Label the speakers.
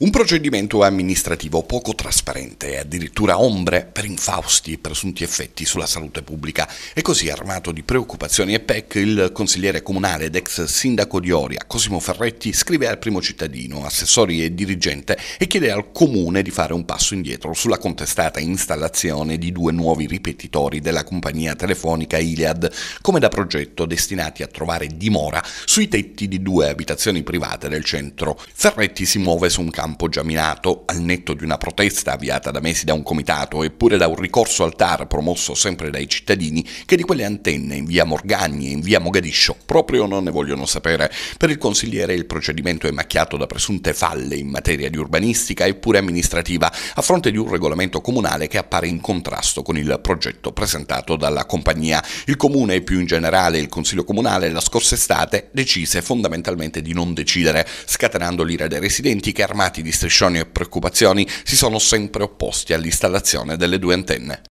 Speaker 1: Un procedimento amministrativo poco trasparente e addirittura ombre per infausti e presunti effetti sulla salute pubblica. E così, armato di preoccupazioni e PEC, il consigliere comunale ed ex sindaco di Oria, Cosimo Ferretti, scrive al primo cittadino, assessori e dirigente e chiede al comune di fare un passo indietro sulla contestata installazione di due nuovi ripetitori della compagnia telefonica Iliad, come da progetto destinati a trovare dimora sui tetti di due abitazioni private del centro. Ferretti si muove su un campo campo già minato, al netto di una protesta avviata da mesi da un comitato eppure da un ricorso al TAR promosso sempre dai cittadini, che di quelle antenne in via Morgagni e in via Mogadiscio proprio non ne vogliono sapere. Per il consigliere il procedimento è macchiato da presunte falle in materia di urbanistica eppure amministrativa, a fronte di un regolamento comunale che appare in contrasto con il progetto presentato dalla compagnia. Il comune e più in generale il Consiglio Comunale la scorsa estate decise fondamentalmente di non decidere, scatenando l'ira dei residenti che armati di striscioni e preoccupazioni si sono sempre opposti all'installazione delle due antenne.